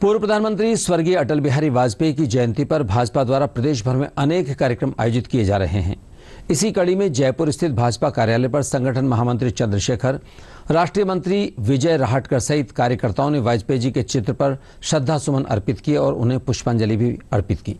पूर्व प्रधानमंत्री स्वर्गीय अटल बिहारी वाजपेयी की जयंती पर भाजपा द्वारा प्रदेश भर में अनेक कार्यक्रम आयोजित किए जा रहे हैं इसी कड़ी में जयपुर स्थित भाजपा कार्यालय पर संगठन महामंत्री चंद्रशेखर राष्ट्रीय मंत्री विजय राहटकर सहित कार्यकर्ताओं ने वाजपेयी जी के चित्र पर श्रद्धा सुमन अर्पित किए और उन्हें पुष्पांजलि भी अर्पित की